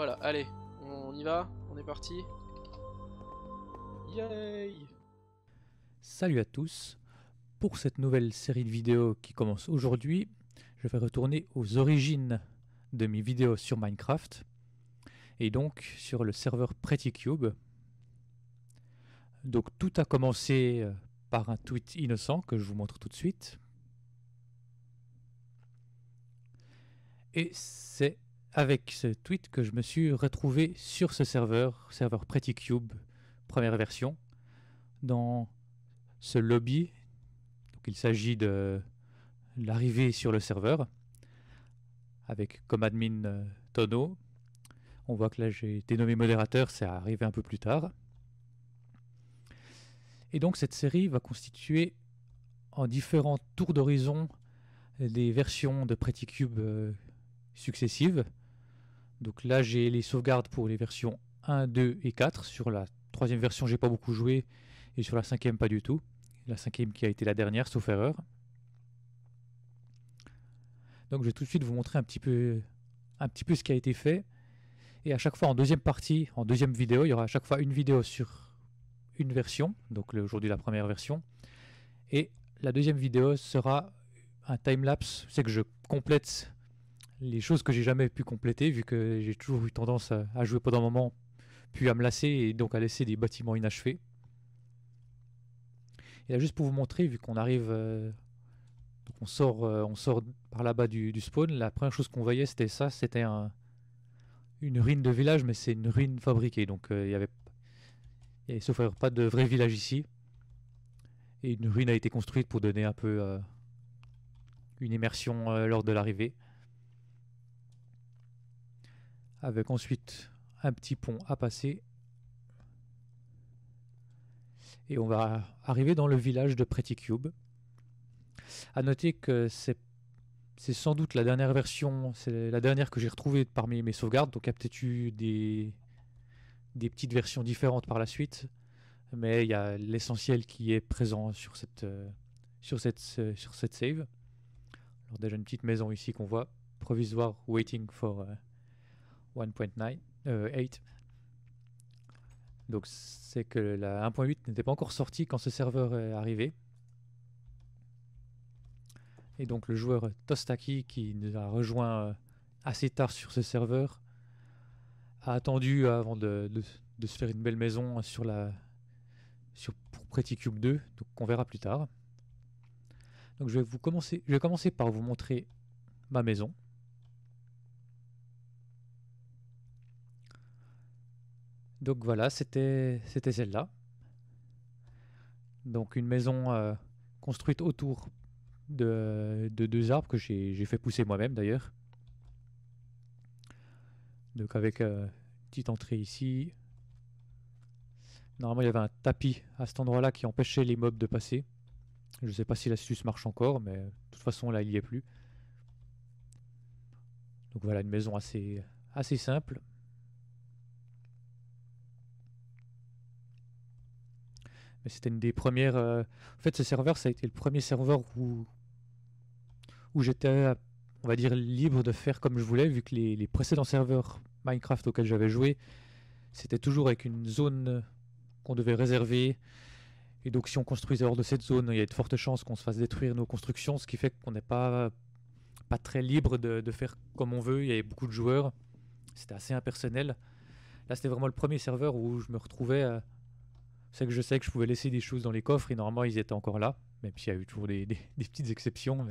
Voilà, allez, on y va, on est parti. Yay Salut à tous Pour cette nouvelle série de vidéos qui commence aujourd'hui, je vais retourner aux origines de mes vidéos sur Minecraft, et donc sur le serveur PrettyCube. Donc tout a commencé euh, par un tweet innocent que je vous montre tout de suite. Et c'est avec ce tweet que je me suis retrouvé sur ce serveur, serveur PrettyCube, première version, dans ce lobby. Donc il s'agit de l'arrivée sur le serveur, avec comme admin euh, Tono. On voit que là j'ai été nommé modérateur, c'est arrivé un peu plus tard. Et donc cette série va constituer en différents tours d'horizon des versions de PrettyCube euh, successives. Donc là, j'ai les sauvegardes pour les versions 1, 2 et 4. Sur la troisième version, j'ai pas beaucoup joué, et sur la cinquième, pas du tout. La cinquième qui a été la dernière, sauf erreur. Donc je vais tout de suite vous montrer un petit peu, un petit peu ce qui a été fait. Et à chaque fois, en deuxième partie, en deuxième vidéo, il y aura à chaque fois une vidéo sur une version, donc aujourd'hui la première version. Et la deuxième vidéo sera un time-lapse, c'est que je complète les choses que j'ai jamais pu compléter, vu que j'ai toujours eu tendance à, jouer pendant un moment, puis à me lasser et donc à laisser des bâtiments inachevés. Et là, juste pour vous montrer, vu qu'on arrive, euh, on sort, euh, on sort par là-bas du, spawn. La première chose qu'on voyait, c'était ça, c'était un, une ruine de village, mais c'est une ruine fabriquée, donc euh, il n'y y avait, sauf pas de vrai village ici. Et une ruine a été construite pour donner un peu une immersion lors de l'arrivée avec ensuite un petit pont à passer. Et on va arriver dans le village de Pretty Cube. A noter que c'est sans doute la dernière version, c'est la dernière que j'ai retrouvée parmi mes sauvegardes, donc il y a peut-être eu des, petites versions différentes par la suite, mais il y a l'essentiel qui est présent sur cette, sur cette, sur cette save. Alors déjà une petite maison ici qu'on voit, provisoire, waiting for... Euh, 1.9, 8. Euh, donc c'est que la 1.8 n'était pas encore sortie quand ce serveur est arrivé. Et donc le joueur Tostaki qui nous a rejoint euh, assez tard sur ce serveur a attendu euh, avant de, se faire une belle maison sur la sur pour Pretty Cube 2, donc on verra plus tard. Donc je vais vous commencer, je vais commencer par vous montrer ma maison. Donc voilà, c'était celle-là. Donc une maison euh, construite autour de, deux arbres que j'ai fait pousser moi-même d'ailleurs. Donc avec euh, une petite entrée ici. Normalement il y avait un tapis à cet endroit-là qui empêchait les mobs de passer. Je ne sais pas si l'astuce marche encore, mais de toute façon là il n'y est plus. Donc voilà, une maison assez, assez simple. c'était une des premières. Euh, en fait, ce serveur, ça a été le premier serveur où, où j'étais, on va dire, libre de faire comme je voulais, vu que les, précédents serveurs Minecraft auxquels j'avais joué, c'était toujours avec une zone qu'on devait réserver. Et donc, si on construisait hors de cette zone, il y a de fortes chances qu'on se fasse détruire nos constructions, ce qui fait qu'on n'est pas, pas très libre de, de, faire comme on veut. Il y avait beaucoup de joueurs, c'était assez impersonnel. Là, c'était vraiment le premier serveur où je me retrouvais. Euh, c'est que je sais que je pouvais laisser des choses dans les coffres et normalement ils étaient encore là, même s'il y a eu toujours des, petites exceptions.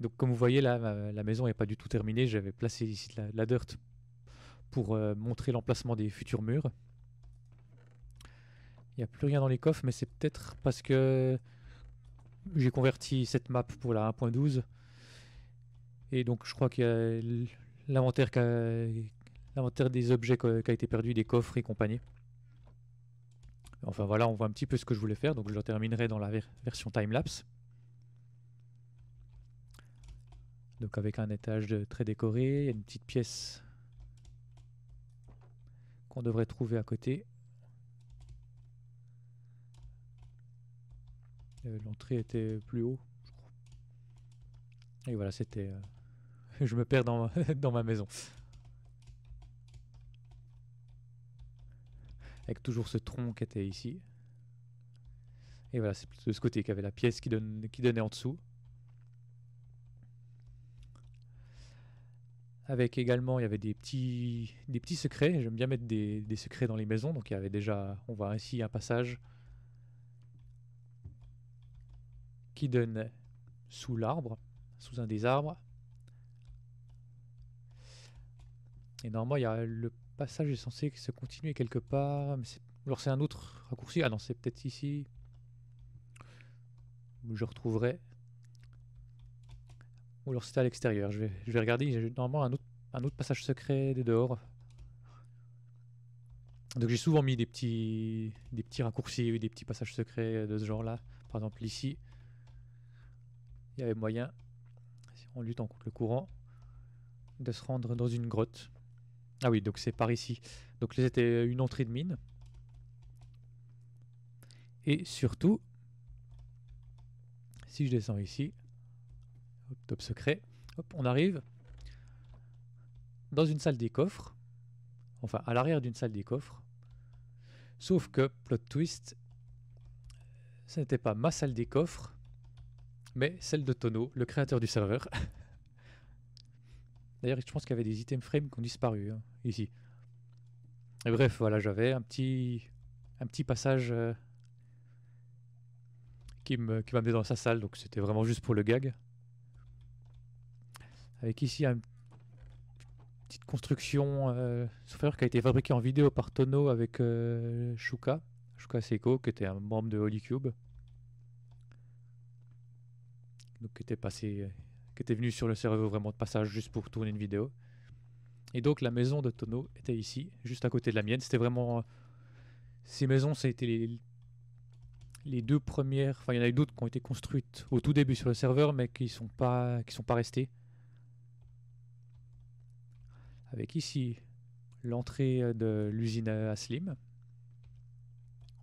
Donc comme vous voyez là, la maison n'est pas du tout terminée, j'avais placé ici la, dirt pour euh, montrer l'emplacement des futurs murs. Il n'y a plus rien dans les coffres, mais c'est peut-être parce que j'ai converti cette map pour la 1.12. Et donc je crois qu'il y a l'inventaire des objets qui a été perdu, des coffres et compagnie. Enfin voilà, on voit un petit peu ce que je voulais faire, donc je terminerai dans la version version timelapse. Donc avec un étage très décoré, il une petite pièce qu'on devrait trouver à côté. Euh, l'entrée était plus haut, je crois. Et voilà, c'était... Euh, je me perds dans ma maison. avec toujours ce tronc qui était ici. Et voilà, c'est de ce côté qu'avait la pièce qui, donne, qui donnait en dessous. Avec également, il y avait des petits, des petits secrets. J'aime bien mettre des, des, secrets dans les maisons. Donc il y avait déjà, on voit ici un passage qui donne sous l'arbre, sous un des arbres. Et normalement, il y a le passage est censé se continuer quelque part. Mais Alors c'est un autre raccourci. Ah non, c'est peut-être ici. Je retrouverai. Ou alors c'était à l'extérieur. Je vais, je vais regarder. J'ai normalement un autre, un autre passage secret de dehors. Donc j'ai souvent mis des petits, des petits raccourcis, des petits passages secrets de ce genre-là. Par exemple ici, il y avait moyen, en luttant contre le courant, de se rendre dans une grotte. Ah oui, donc c'est par ici. Donc c'était euh, une entrée de mine. Et surtout, si je descends ici, top secret, hop, on arrive dans une salle des coffres, enfin à l'arrière d'une salle des coffres. Sauf que, plot twist, ce n'était pas ma salle des coffres, mais celle de Tono, le créateur du serveur. D'ailleurs, je pense qu'il y avait des items frames qui ont disparu hein, ici. Et bref, voilà, j'avais un petit, passage euh, qui m'a dans sa salle, donc c'était vraiment juste pour le gag. Avec ici une petite construction euh, qui a été fabriquée en vidéo par Tono avec euh, Shuka, Shuka Seiko, qui était un membre de Holy Cube. Donc qui était passé euh, qui était venu sur le serveur vraiment de passage juste pour tourner une vidéo. Et donc la maison de tonneau était ici, juste à côté de la mienne. C'était vraiment... Euh, ces maisons, ça c'était les, les deux premières... Enfin, il y en a eu d'autres qui ont été construites au tout début sur le serveur, mais qui sont, pas... Qui sont pas restées. Avec ici l'entrée euh, de l'usine euh, à Slim,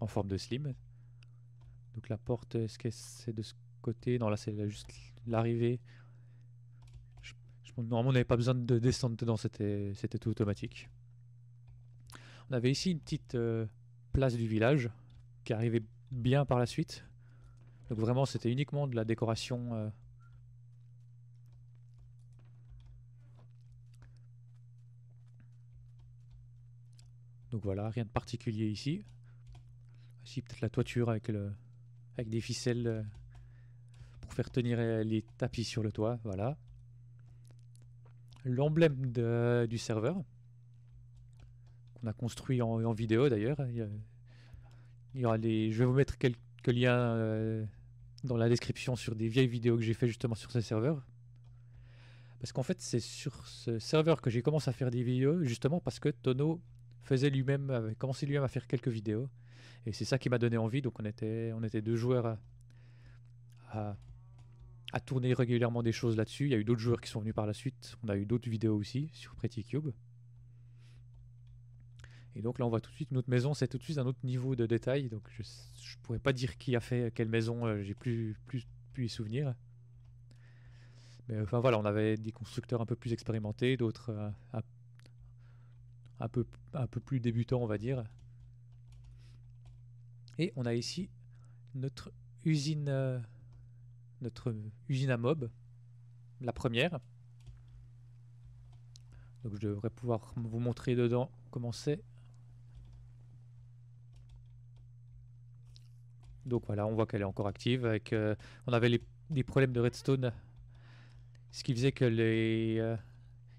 en forme de Slim. Donc la porte, est-ce que c'est de ce côté Non, là c'est juste l'arrivée Normalement, on n'avait pas besoin de descendre dedans, c'était tout automatique. On avait ici une petite euh, place du village qui arrivait bien par la suite. Donc vraiment, c'était uniquement de la décoration. Euh. Donc voilà, rien de particulier ici. Ici, peut-être la toiture avec, avec des ficelles euh, pour faire tenir les tapis sur le toit, voilà l'emblème du serveur qu'on a construit en, vidéo d'ailleurs. Il y aura les, je vais vous mettre quelques liens euh, dans la description sur des vieilles vidéos que j'ai fait justement sur ce serveur. Parce qu'en fait, c'est sur ce serveur que j'ai commencé à faire des vidéos, justement parce que Tono faisait lui-même, avait commencé lui-même à faire quelques vidéos. Et c'est ça qui m'a donné envie. Donc on était, on était deux joueurs à à tourner régulièrement des choses là-dessus. Il y a eu d'autres joueurs qui sont venus par la suite. On a eu d'autres vidéos aussi sur Pretty Cube. Et donc là, on voit tout de suite notre maison, c'est tout de suite un autre niveau de détail. Donc je ne pourrais pas dire qui a fait quelle maison, euh, j'ai plus, plus, plus y souvenir. Mais enfin voilà, on avait des constructeurs un peu plus expérimentés, d'autres euh, un, peu, un peu plus débutants, on va dire. Et on a ici notre usine. Euh, notre usine à mob, la première. Donc je devrais pouvoir vous montrer dedans comment c'est. Donc voilà, on voit qu'elle est encore active. Avec, euh, on avait les, des problèmes de redstone, ce qui faisait que les, euh,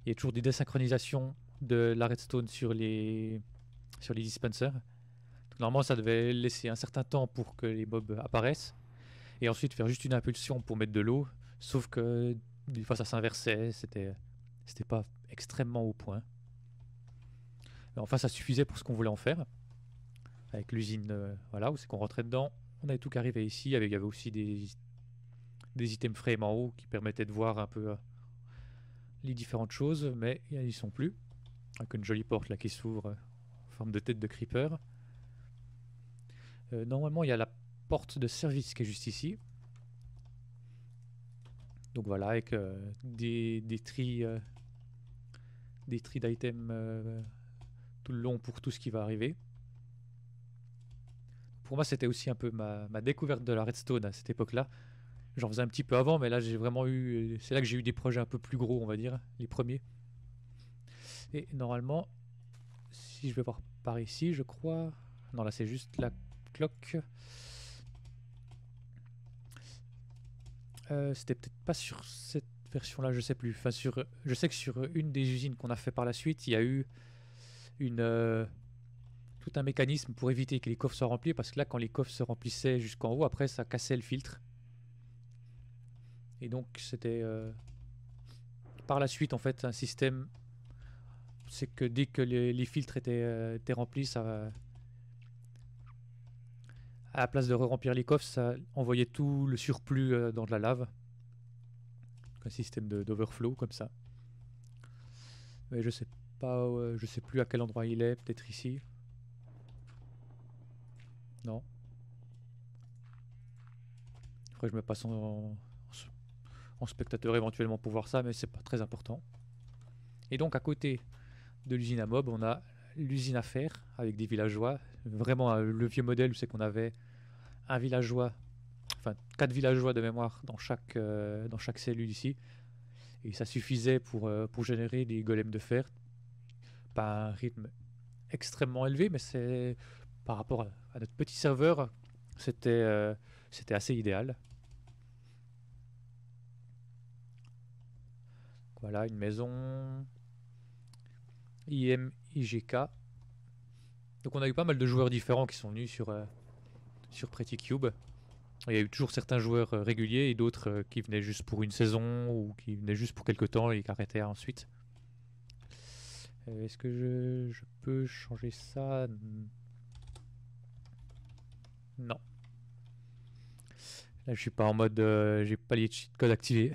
il y a toujours des désynchronisations de la redstone sur les, sur les dispensers. normalement, ça devait laisser un certain temps pour que les mobs apparaissent et ensuite faire juste une impulsion pour mettre de l'eau. Sauf que des fois ça s'inversait, c'était c'était pas extrêmement au point. enfin, ça suffisait pour ce qu'on voulait en faire. Avec l'usine, euh, voilà, où c'est qu'on rentrait dedans. On avait tout qui ici. Il y avait, aussi des, des items frame en haut qui permettaient de voir un peu euh, les différentes choses, mais ils sont plus. Avec une jolie porte là qui s'ouvre euh, en forme de tête de creeper. normalement, il y a la porte de service qui est juste ici. Donc voilà, avec euh, des, des, tris euh, des tris d'items euh, tout le long pour tout ce qui va arriver. Pour moi, c'était aussi un peu ma, ma, découverte de la redstone à cette époque-là. J'en faisais un petit peu avant, mais là, j'ai vraiment eu. C'est là que j'ai eu des projets un peu plus gros, on va dire, les premiers. Et normalement, si je vais voir par ici, je crois. Non, là, c'est juste la cloque. Euh, c'était peut-être pas sur cette version-là, je sais plus. Enfin, sur, je sais que sur une des usines qu'on a fait par la suite, il y a eu euh, tout un mécanisme pour éviter que les coffres soient remplis, parce que là, quand les coffres se remplissaient jusqu'en haut, après, ça cassait le filtre. Et donc, c'était euh, par la suite, en fait, un système. C'est que dès que les, filtres étaient remplis, ça, à la place de remplir les coffres, ça envoyait tout le surplus euh, dans de la lave. Un système d'overflow comme ça. Mais je sais pas, je sais plus à quel endroit il est, peut-être ici. Non. Après, je me passe en, spectateur éventuellement pour voir ça, mais c'est pas très important. Et donc à côté de l'usine à mob, on a l'usine à faire avec des villageois. Vraiment euh, le vieux modèle c'est qu'on avait un villageois, enfin quatre villageois de mémoire dans chaque, euh, dans chaque cellule ici. Et ça suffisait pour, euh, pour générer des golems de fer. Pas un rythme extrêmement élevé, mais c'est par rapport à, notre petit serveur, c'était euh, c'était assez idéal. Voilà, une maison. IMIGK. Donc on a eu pas mal de joueurs différents qui sont venus sur, sur Pretty Cube. Il y a eu toujours certains joueurs euh, réguliers et d'autres euh, qui venaient juste pour une saison ou qui venaient juste pour quelques temps et qui arrêtaient ensuite. Euh, est-ce que je, peux changer ça Non. Là, je suis pas en mode. J'ai pas les cheat codes activés.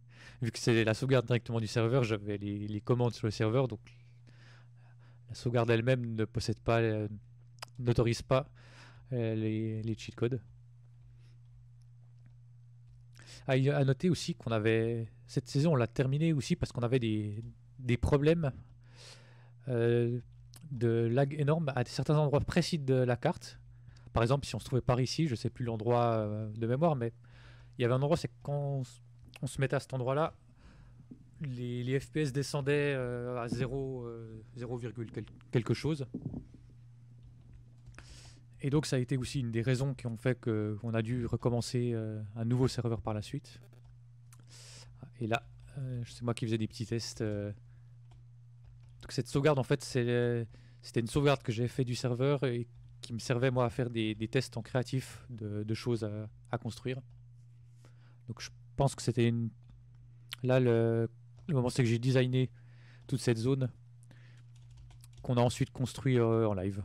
Vu que c'est la sauvegarde directement du serveur, j'avais les, les, commandes sur le serveur, donc la sauvegarde elle-même ne possède pas, n'autorise pas euh, les, cheat codes. A noter aussi qu'on avait cette saison, on l'a terminée aussi parce qu'on avait des, des problèmes euh, de lag énorme à certains endroits précis de la carte. Par exemple, si on se trouvait par ici, je sais plus l'endroit euh, de mémoire, mais il y avait un endroit, c'est quand on, se mettait à cet endroit-là, les, FPS descendaient à 0, 0, quelque chose. Et donc ça a été aussi une des raisons qui ont fait qu'on a dû recommencer euh, un nouveau serveur par la suite. Ah, et là, euh, c'est moi qui faisais des petits tests. Euh. Donc cette sauvegarde, en fait, c'était une sauvegarde que j'ai fait du serveur et qui me servait moi à faire des, tests en créatif de, choses à, construire. Donc je pense que c'était une... Là, le moment c'est que j'ai designé toute cette zone qu'on a ensuite construit en live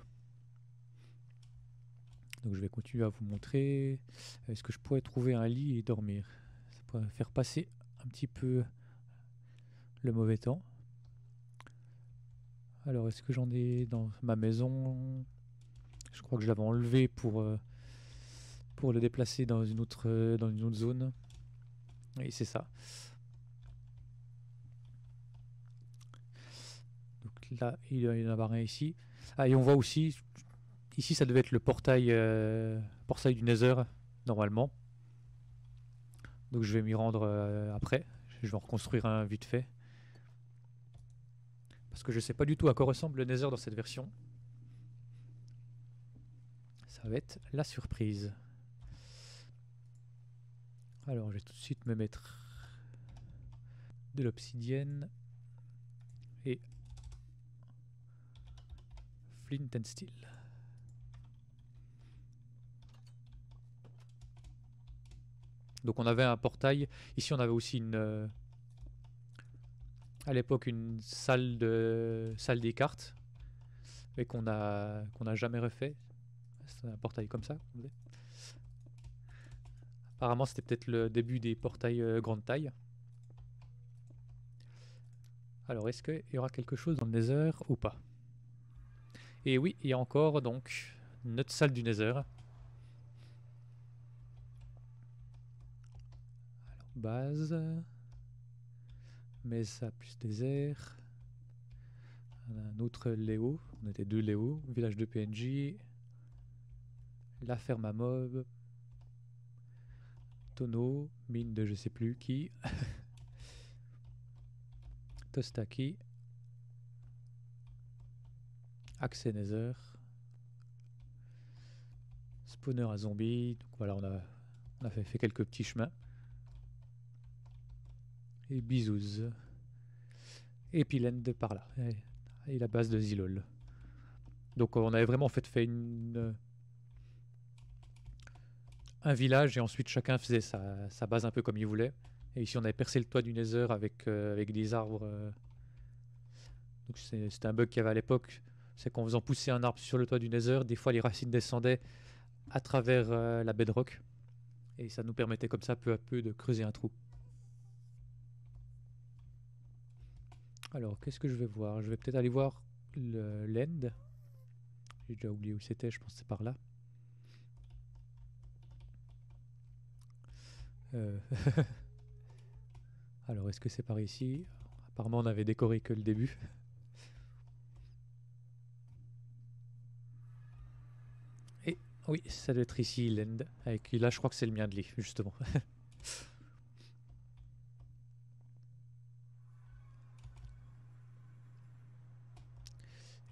je vais continuer à vous montrer. Est-ce que je pourrais trouver un lit et dormir Ça pourrait faire passer un petit peu le mauvais temps. Alors est-ce que j'en ai dans ma maison Je crois que je l'avais enlevé pour, euh, pour le déplacer dans une autre, dans une autre zone. Oui c'est ça. Donc là, il y en a rien ici. Ah, et on voit aussi, Ici, ça devait être le portail, euh, portail du Nether, normalement. Donc je vais m'y rendre euh, après. Je vais en reconstruire un vite fait. Parce que je sais pas du tout à quoi ressemble le Nether dans cette version. Ça va être la surprise. Alors je vais tout de suite me mettre de l'obsidienne et flint and steel. Donc on avait un portail. Ici on avait aussi une... Euh, à l'époque une salle, de, salle des cartes. Mais qu'on a, qu'on a jamais refait. C'est un portail comme ça. Apparemment c'était peut-être le début des portails euh, grande taille. Alors est-ce qu'il y aura quelque chose dans le Nether ou pas Et oui, il y a encore donc notre salle du Nether. base. Mesa plus désert. Un autre Léo. On était deux Léo. Village de PNJ. La ferme à mob. Tonneau. Mine de je sais plus qui. Tostaki. nether Spawner à zombie Donc voilà, on a, a fait quelques petits chemins et bisous. Et Pylène de par là. Et, la base de Zilol. Donc on avait vraiment fait fait une, euh, un village et ensuite chacun faisait sa, base un peu comme il voulait. Et ici on avait percé le toit du Nether avec, euh, des arbres. Euh. c'était un bug qu'il y avait à l'époque. C'est qu'en faisant pousser un arbre sur le toit du Nether, des fois les racines descendaient à travers la bedrock. Et ça nous permettait comme ça peu à peu de creuser un trou. Alors, qu'est-ce que je vais voir Je vais peut-être aller voir l'end. J'ai déjà oublié où c'était, je pense que c'est par là. Euh, alors, est-ce que c'est par ici Apparemment, on avait décoré que le début. Et oui, ça doit être ici, l'end. Avec, là, je crois que c'est le mien de lit, justement.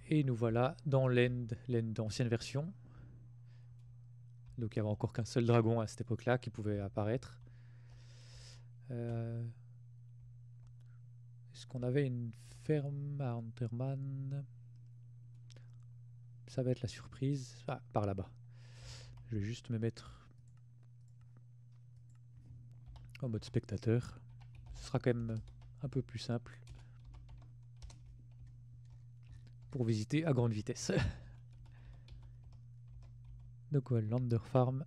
Et nous voilà dans l'end, l'end ancienne version. Donc il n'y avait encore qu'un seul dragon à cette époque-là qui pouvait apparaître. Euh, est-ce qu'on avait une ferme à Hunterman Ça va être la surprise. Ah, par là-bas. Je vais juste me mettre en mode spectateur. Ce sera quand même un peu plus simple visiter à grande vitesse. Donc Lander Farm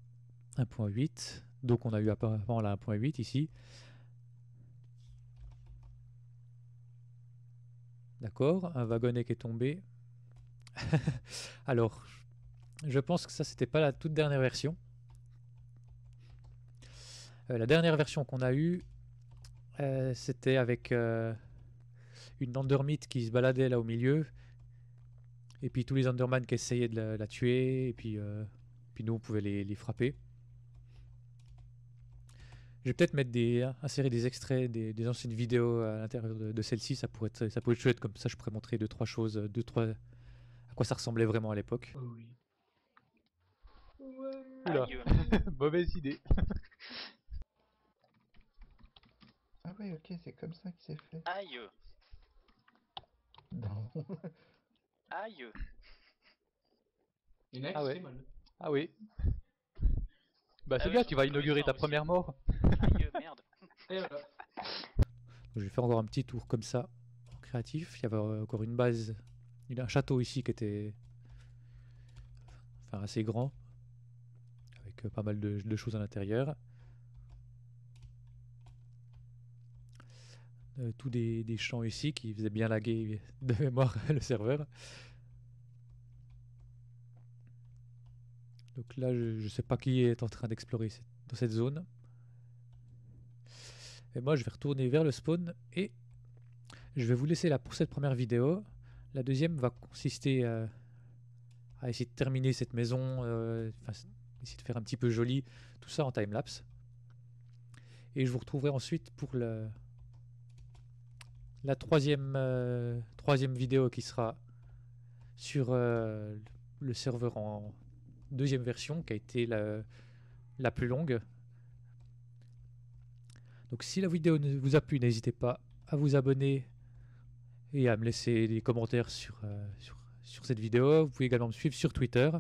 1.8. Donc on a eu apparemment la 1.8 ici. D'accord, un wagonnet qui est tombé. Alors, je pense que ça c'était pas la toute dernière version. Euh, la dernière version qu'on a eu euh, c'était avec euh, une endermite qui se baladait là au milieu et puis tous les Underman qui essayaient de la, tuer, et puis, euh, puis nous on pouvait les, frapper. Je vais peut-être mettre des, insérer des extraits des, des anciennes vidéos à l'intérieur de, celle-ci, ça pourrait être, ça pourrait être chouette, comme ça je pourrais montrer deux trois choses, deux trois à quoi ça ressemblait vraiment à l'époque. Oh oui. Oula, mauvaise idée. ah ouais, ok, c'est comme ça qu'il s'est fait. Aïe. Non. Aïe ah ouais. Ah oui. Bah ah c'est bien, tu vas inaugurer ta première mort. Aïe, merde. je vais faire encore un petit tour comme ça, créatif. Il y avait encore une base, il y a un château ici qui était enfin, assez grand, avec pas mal de choses à l'intérieur. Euh, tous des, champs ici qui faisaient bien laguer de mémoire le serveur. Donc là, je ne sais pas qui est en train d'explorer dans cette zone. Et moi, je vais retourner vers le spawn et je vais vous laisser là pour cette première vidéo. La deuxième va consister à essayer de terminer cette maison, euh, essayer de faire un petit peu joli, tout ça en time-lapse. Et je vous retrouverai ensuite pour le, la euh, troisième, vidéo qui sera sur euh, le serveur en deuxième version, qui a été la, plus longue. Donc si la vidéo vous a plu, n'hésitez pas à vous abonner et à me laisser des commentaires sur, euh, sur, sur cette vidéo. Vous pouvez également me suivre sur Twitter.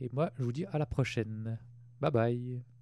Et moi, je vous dis à la prochaine. Bye bye